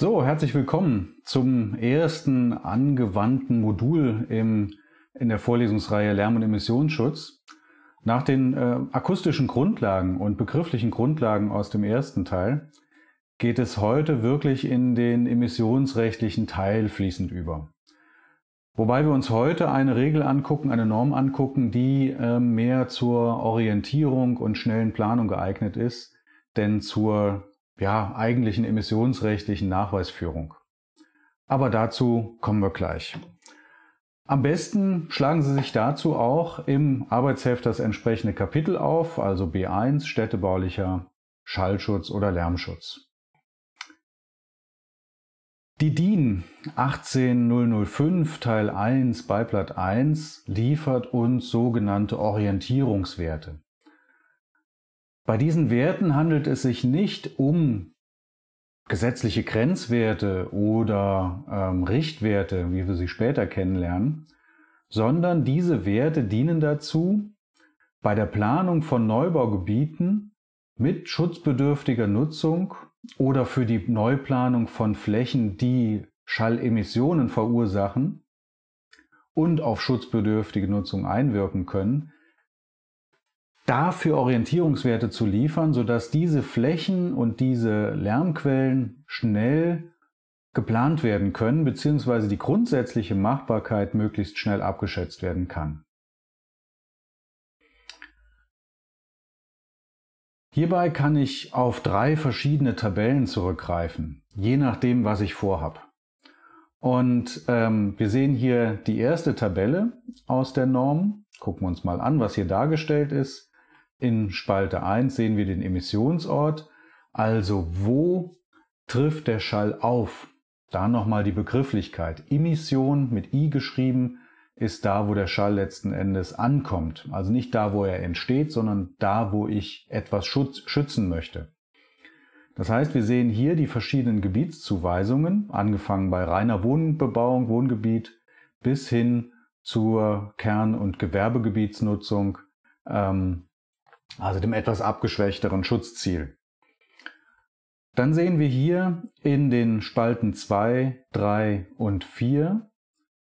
So, herzlich willkommen zum ersten angewandten Modul im, in der Vorlesungsreihe Lärm- und Emissionsschutz. Nach den äh, akustischen Grundlagen und begrifflichen Grundlagen aus dem ersten Teil geht es heute wirklich in den emissionsrechtlichen Teil fließend über. Wobei wir uns heute eine Regel angucken, eine Norm angucken, die äh, mehr zur Orientierung und schnellen Planung geeignet ist, denn zur ja, eigentlichen emissionsrechtlichen Nachweisführung. Aber dazu kommen wir gleich. Am besten schlagen Sie sich dazu auch im Arbeitsheft das entsprechende Kapitel auf, also B1 städtebaulicher Schallschutz oder Lärmschutz. Die DIN 18005 Teil 1 Beiblatt 1 liefert uns sogenannte Orientierungswerte. Bei diesen Werten handelt es sich nicht um gesetzliche Grenzwerte oder ähm, Richtwerte, wie wir sie später kennenlernen, sondern diese Werte dienen dazu, bei der Planung von Neubaugebieten mit schutzbedürftiger Nutzung oder für die Neuplanung von Flächen, die Schallemissionen verursachen und auf schutzbedürftige Nutzung einwirken können, dafür Orientierungswerte zu liefern, sodass diese Flächen und diese Lärmquellen schnell geplant werden können, beziehungsweise die grundsätzliche Machbarkeit möglichst schnell abgeschätzt werden kann. Hierbei kann ich auf drei verschiedene Tabellen zurückgreifen, je nachdem, was ich vorhab. Und ähm, wir sehen hier die erste Tabelle aus der Norm. Gucken wir uns mal an, was hier dargestellt ist. In Spalte 1 sehen wir den Emissionsort, also wo trifft der Schall auf. Da nochmal die Begrifflichkeit. Emission mit I geschrieben ist da, wo der Schall letzten Endes ankommt. Also nicht da, wo er entsteht, sondern da, wo ich etwas schützen möchte. Das heißt, wir sehen hier die verschiedenen Gebietszuweisungen, angefangen bei reiner Wohnbebauung, Wohngebiet, bis hin zur Kern- und Gewerbegebietsnutzung, ähm, also dem etwas abgeschwächteren Schutzziel. Dann sehen wir hier in den Spalten 2, 3 und 4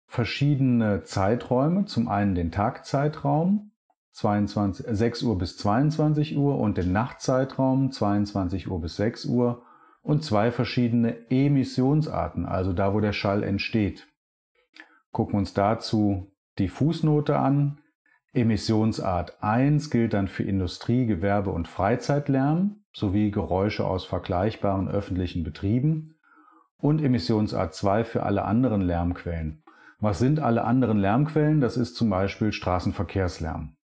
verschiedene Zeiträume. Zum einen den Tagzeitraum 22, 6 Uhr bis 22 Uhr und den Nachtzeitraum 22 Uhr bis 6 Uhr und zwei verschiedene Emissionsarten, also da, wo der Schall entsteht. Gucken uns dazu die Fußnote an. Emissionsart 1 gilt dann für Industrie, Gewerbe und Freizeitlärm sowie Geräusche aus vergleichbaren öffentlichen Betrieben und Emissionsart 2 für alle anderen Lärmquellen. Was sind alle anderen Lärmquellen? Das ist zum Beispiel Straßenverkehrslärm.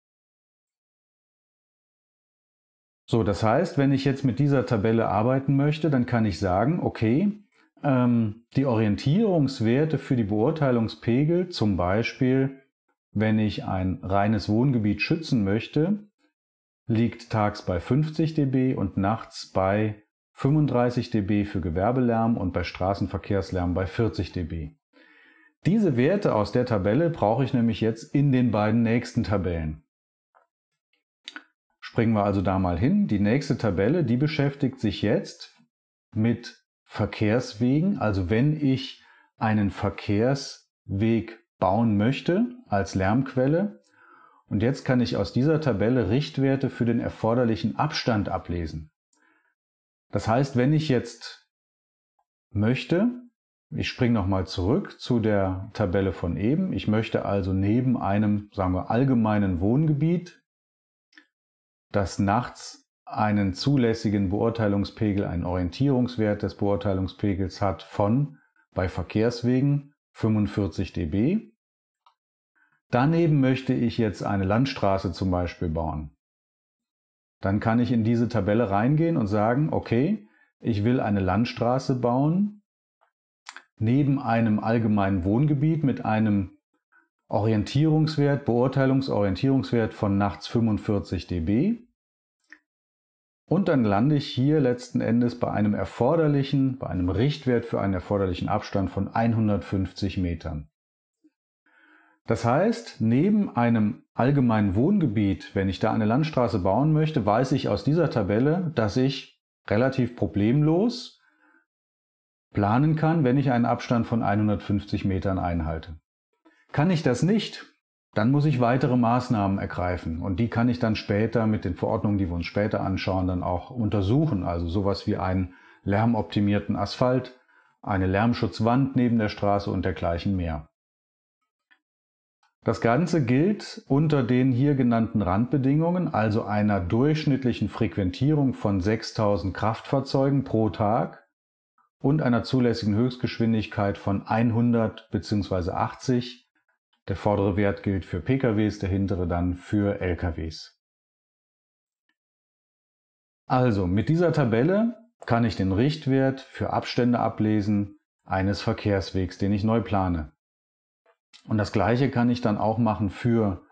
So, das heißt, wenn ich jetzt mit dieser Tabelle arbeiten möchte, dann kann ich sagen, okay, ähm, die Orientierungswerte für die Beurteilungspegel, zum Beispiel wenn ich ein reines Wohngebiet schützen möchte, liegt tags bei 50 dB und nachts bei 35 dB für Gewerbelärm und bei Straßenverkehrslärm bei 40 dB. Diese Werte aus der Tabelle brauche ich nämlich jetzt in den beiden nächsten Tabellen. Springen wir also da mal hin. Die nächste Tabelle, die beschäftigt sich jetzt mit Verkehrswegen. Also wenn ich einen Verkehrsweg bauen möchte als Lärmquelle. Und jetzt kann ich aus dieser Tabelle Richtwerte für den erforderlichen Abstand ablesen. Das heißt, wenn ich jetzt möchte, ich springe nochmal zurück zu der Tabelle von eben. Ich möchte also neben einem, sagen wir, allgemeinen Wohngebiet, das nachts einen zulässigen Beurteilungspegel, einen Orientierungswert des Beurteilungspegels hat von bei Verkehrswegen 45 dB. Daneben möchte ich jetzt eine Landstraße zum Beispiel bauen. Dann kann ich in diese Tabelle reingehen und sagen, okay, ich will eine Landstraße bauen neben einem allgemeinen Wohngebiet mit einem Orientierungswert, Beurteilungsorientierungswert von nachts 45 dB. Und dann lande ich hier letzten Endes bei einem erforderlichen, bei einem Richtwert für einen erforderlichen Abstand von 150 Metern. Das heißt, neben einem allgemeinen Wohngebiet, wenn ich da eine Landstraße bauen möchte, weiß ich aus dieser Tabelle, dass ich relativ problemlos planen kann, wenn ich einen Abstand von 150 Metern einhalte. Kann ich das nicht, dann muss ich weitere Maßnahmen ergreifen und die kann ich dann später mit den Verordnungen, die wir uns später anschauen, dann auch untersuchen. Also sowas wie einen lärmoptimierten Asphalt, eine Lärmschutzwand neben der Straße und dergleichen mehr. Das Ganze gilt unter den hier genannten Randbedingungen, also einer durchschnittlichen Frequentierung von 6000 Kraftfahrzeugen pro Tag und einer zulässigen Höchstgeschwindigkeit von 100 bzw. 80 der vordere Wert gilt für PKWs, der hintere dann für LKWs. Also mit dieser Tabelle kann ich den Richtwert für Abstände ablesen eines Verkehrswegs, den ich neu plane. Und das gleiche kann ich dann auch machen für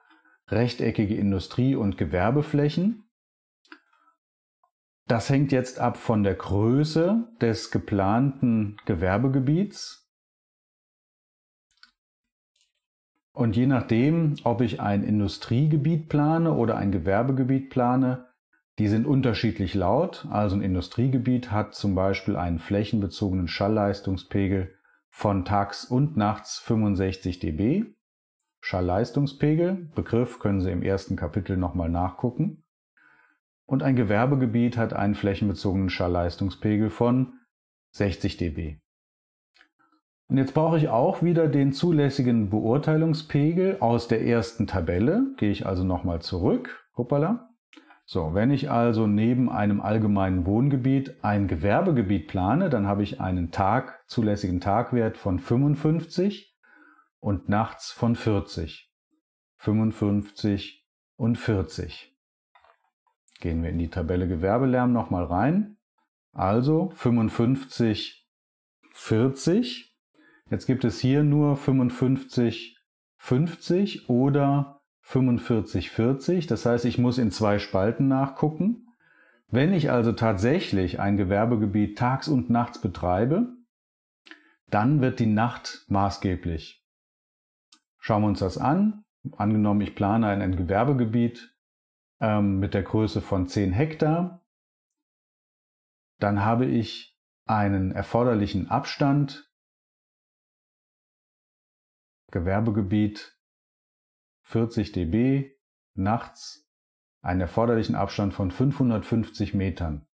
rechteckige Industrie- und Gewerbeflächen. Das hängt jetzt ab von der Größe des geplanten Gewerbegebiets Und je nachdem, ob ich ein Industriegebiet plane oder ein Gewerbegebiet plane, die sind unterschiedlich laut. Also ein Industriegebiet hat zum Beispiel einen flächenbezogenen Schallleistungspegel von tags und nachts 65 dB. Schallleistungspegel, Begriff können Sie im ersten Kapitel nochmal nachgucken. Und ein Gewerbegebiet hat einen flächenbezogenen Schallleistungspegel von 60 dB. Und jetzt brauche ich auch wieder den zulässigen Beurteilungspegel aus der ersten Tabelle. Gehe ich also nochmal zurück. Hoppala. So, wenn ich also neben einem allgemeinen Wohngebiet ein Gewerbegebiet plane, dann habe ich einen Tag, zulässigen Tagwert von 55 und nachts von 40. 55 und 40. Gehen wir in die Tabelle Gewerbelärm nochmal rein. Also 55, 40 Jetzt gibt es hier nur 55, 50 oder 45, 40. Das heißt, ich muss in zwei Spalten nachgucken. Wenn ich also tatsächlich ein Gewerbegebiet tags und nachts betreibe, dann wird die Nacht maßgeblich. Schauen wir uns das an. Angenommen, ich plane ein Gewerbegebiet ähm, mit der Größe von 10 Hektar. Dann habe ich einen erforderlichen Abstand Gewerbegebiet 40 dB nachts einen erforderlichen Abstand von 550 Metern.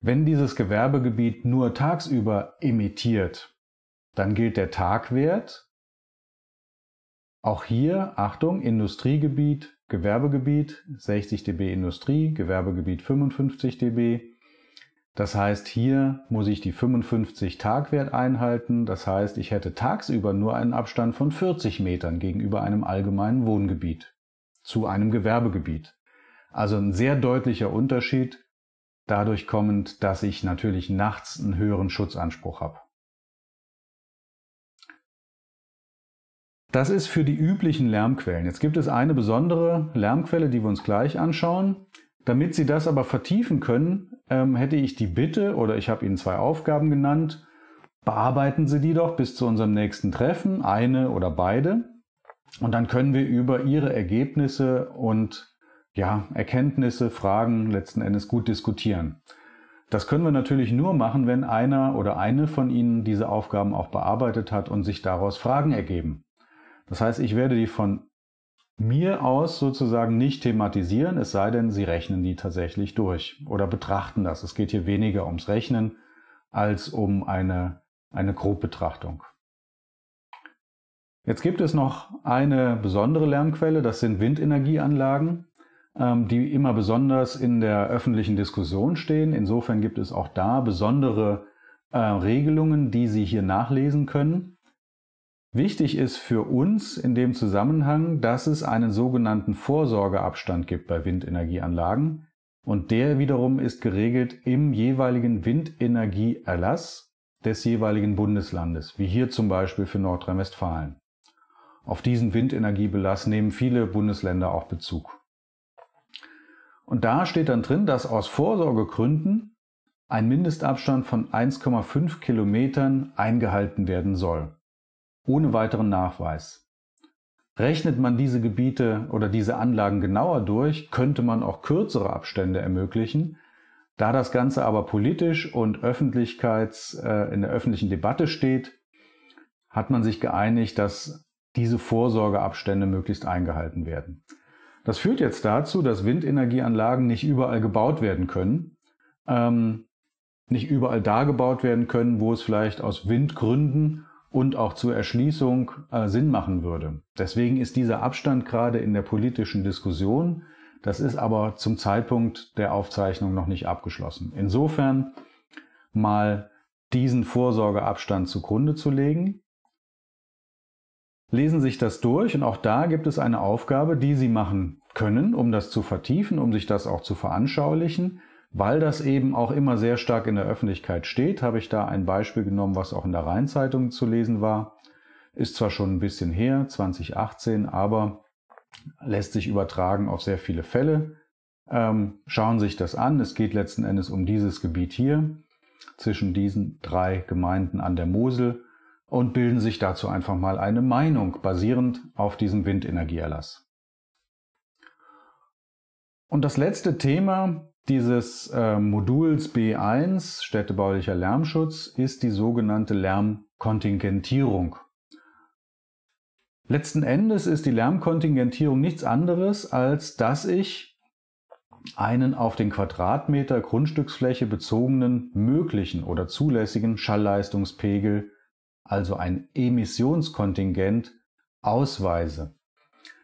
Wenn dieses Gewerbegebiet nur tagsüber emittiert, dann gilt der Tagwert. Auch hier, Achtung, Industriegebiet, Gewerbegebiet 60 dB Industrie, Gewerbegebiet 55 dB, das heißt, hier muss ich die 55 Tagwert einhalten. Das heißt, ich hätte tagsüber nur einen Abstand von 40 Metern gegenüber einem allgemeinen Wohngebiet zu einem Gewerbegebiet. Also ein sehr deutlicher Unterschied, dadurch kommend, dass ich natürlich nachts einen höheren Schutzanspruch habe. Das ist für die üblichen Lärmquellen. Jetzt gibt es eine besondere Lärmquelle, die wir uns gleich anschauen. Damit Sie das aber vertiefen können, ähm, hätte ich die Bitte oder ich habe Ihnen zwei Aufgaben genannt. Bearbeiten Sie die doch bis zu unserem nächsten Treffen, eine oder beide. Und dann können wir über Ihre Ergebnisse und ja, Erkenntnisse, Fragen letzten Endes gut diskutieren. Das können wir natürlich nur machen, wenn einer oder eine von Ihnen diese Aufgaben auch bearbeitet hat und sich daraus Fragen ergeben. Das heißt, ich werde die von mir aus sozusagen nicht thematisieren, es sei denn, sie rechnen die tatsächlich durch oder betrachten das. Es geht hier weniger ums Rechnen als um eine, eine Grobbetrachtung. Jetzt gibt es noch eine besondere Lärmquelle, das sind Windenergieanlagen, ähm, die immer besonders in der öffentlichen Diskussion stehen. Insofern gibt es auch da besondere äh, Regelungen, die Sie hier nachlesen können. Wichtig ist für uns in dem Zusammenhang, dass es einen sogenannten Vorsorgeabstand gibt bei Windenergieanlagen und der wiederum ist geregelt im jeweiligen Windenergieerlass des jeweiligen Bundeslandes, wie hier zum Beispiel für Nordrhein-Westfalen. Auf diesen Windenergiebelass nehmen viele Bundesländer auch Bezug. Und da steht dann drin, dass aus Vorsorgegründen ein Mindestabstand von 1,5 Kilometern eingehalten werden soll ohne weiteren Nachweis. Rechnet man diese Gebiete oder diese Anlagen genauer durch, könnte man auch kürzere Abstände ermöglichen. Da das Ganze aber politisch und Öffentlichkeits, äh, in der öffentlichen Debatte steht, hat man sich geeinigt, dass diese Vorsorgeabstände möglichst eingehalten werden. Das führt jetzt dazu, dass Windenergieanlagen nicht überall gebaut werden können, ähm, nicht überall da gebaut werden können, wo es vielleicht aus Windgründen und auch zur Erschließung äh, Sinn machen würde. Deswegen ist dieser Abstand gerade in der politischen Diskussion, das ist aber zum Zeitpunkt der Aufzeichnung noch nicht abgeschlossen. Insofern mal diesen Vorsorgeabstand zugrunde zu legen. Lesen Sie sich das durch und auch da gibt es eine Aufgabe, die Sie machen können, um das zu vertiefen, um sich das auch zu veranschaulichen. Weil das eben auch immer sehr stark in der Öffentlichkeit steht, habe ich da ein Beispiel genommen, was auch in der Rheinzeitung zu lesen war. Ist zwar schon ein bisschen her, 2018, aber lässt sich übertragen auf sehr viele Fälle. Ähm, schauen sich das an. Es geht letzten Endes um dieses Gebiet hier zwischen diesen drei Gemeinden an der Mosel und bilden sich dazu einfach mal eine Meinung basierend auf diesem Windenergieerlass. Und das letzte Thema dieses äh, Moduls B1 städtebaulicher Lärmschutz ist die sogenannte Lärmkontingentierung. Letzten Endes ist die Lärmkontingentierung nichts anderes, als dass ich einen auf den Quadratmeter Grundstücksfläche bezogenen möglichen oder zulässigen Schallleistungspegel, also ein Emissionskontingent, ausweise.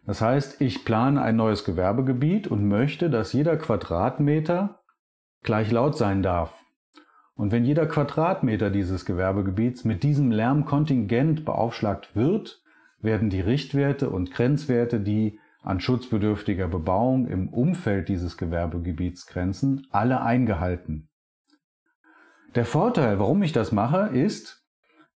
Das heißt, ich plane ein neues Gewerbegebiet und möchte, dass jeder Quadratmeter gleich laut sein darf. Und wenn jeder Quadratmeter dieses Gewerbegebiets mit diesem Lärmkontingent beaufschlagt wird, werden die Richtwerte und Grenzwerte, die an schutzbedürftiger Bebauung im Umfeld dieses Gewerbegebiets grenzen, alle eingehalten. Der Vorteil, warum ich das mache, ist,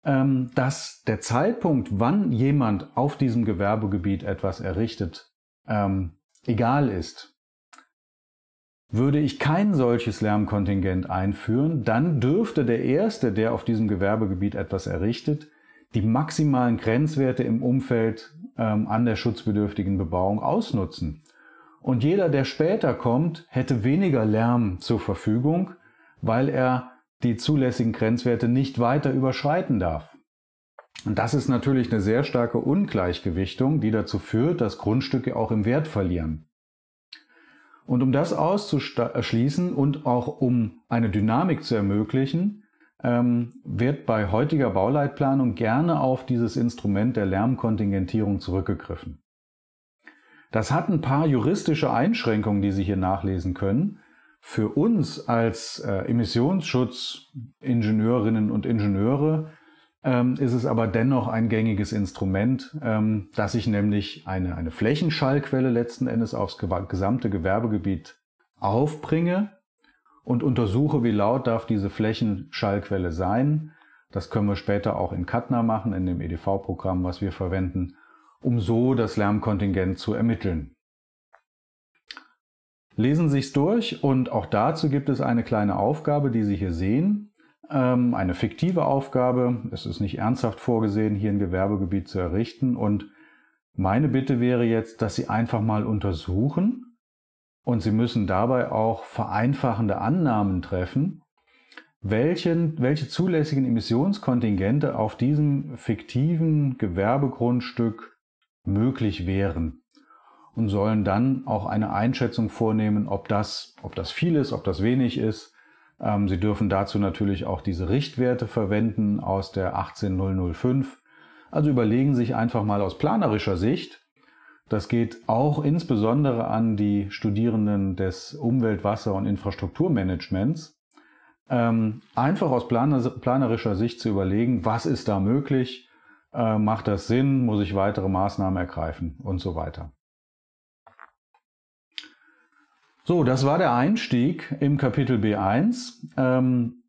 ähm, dass der Zeitpunkt, wann jemand auf diesem Gewerbegebiet etwas errichtet, ähm, egal ist. Würde ich kein solches Lärmkontingent einführen, dann dürfte der Erste, der auf diesem Gewerbegebiet etwas errichtet, die maximalen Grenzwerte im Umfeld ähm, an der schutzbedürftigen Bebauung ausnutzen. Und jeder, der später kommt, hätte weniger Lärm zur Verfügung, weil er die zulässigen Grenzwerte nicht weiter überschreiten darf. Und das ist natürlich eine sehr starke Ungleichgewichtung, die dazu führt, dass Grundstücke auch im Wert verlieren. Und um das auszuschließen und auch um eine Dynamik zu ermöglichen, ähm, wird bei heutiger Bauleitplanung gerne auf dieses Instrument der Lärmkontingentierung zurückgegriffen. Das hat ein paar juristische Einschränkungen, die Sie hier nachlesen können für uns als äh, Emissionsschutzingenieurinnen und Ingenieure ähm, ist es aber dennoch ein gängiges Instrument, ähm, dass ich nämlich eine, eine Flächenschallquelle letzten Endes aufs gesamte Gewerbegebiet aufbringe und untersuche, wie laut darf diese Flächenschallquelle sein. Das können wir später auch in Katna machen, in dem EDV-Programm, was wir verwenden, um so das Lärmkontingent zu ermitteln lesen Sie es durch und auch dazu gibt es eine kleine Aufgabe, die Sie hier sehen. Ähm, eine fiktive Aufgabe. Es ist nicht ernsthaft vorgesehen, hier ein Gewerbegebiet zu errichten. Und meine Bitte wäre jetzt, dass Sie einfach mal untersuchen und Sie müssen dabei auch vereinfachende Annahmen treffen, welchen, welche zulässigen Emissionskontingente auf diesem fiktiven Gewerbegrundstück möglich wären und sollen dann auch eine Einschätzung vornehmen, ob das, ob das viel ist, ob das wenig ist. Ähm, sie dürfen dazu natürlich auch diese Richtwerte verwenden aus der 18005. Also überlegen sich einfach mal aus planerischer Sicht, das geht auch insbesondere an die Studierenden des Umwelt-, Wasser- und Infrastrukturmanagements, ähm, einfach aus planerischer Sicht zu überlegen, was ist da möglich, äh, macht das Sinn, muss ich weitere Maßnahmen ergreifen und so weiter. So, das war der Einstieg im Kapitel B1. Ähm,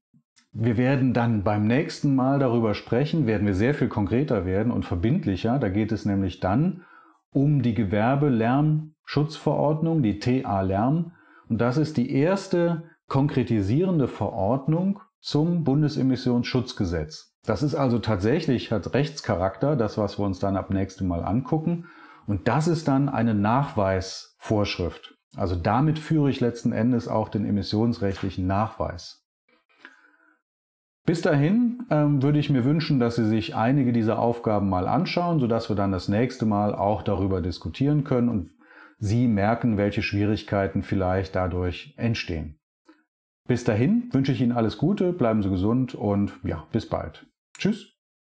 wir werden dann beim nächsten Mal darüber sprechen, werden wir sehr viel konkreter werden und verbindlicher. Da geht es nämlich dann um die Gewerbelärmschutzverordnung, die TA-Lärm. Und das ist die erste konkretisierende Verordnung zum Bundesemissionsschutzgesetz. Das ist also tatsächlich, hat Rechtscharakter, das, was wir uns dann ab nächstem Mal angucken. Und das ist dann eine Nachweisvorschrift. Also damit führe ich letzten Endes auch den emissionsrechtlichen Nachweis. Bis dahin ähm, würde ich mir wünschen, dass Sie sich einige dieser Aufgaben mal anschauen, sodass wir dann das nächste Mal auch darüber diskutieren können und Sie merken, welche Schwierigkeiten vielleicht dadurch entstehen. Bis dahin wünsche ich Ihnen alles Gute, bleiben Sie gesund und ja, bis bald. Tschüss.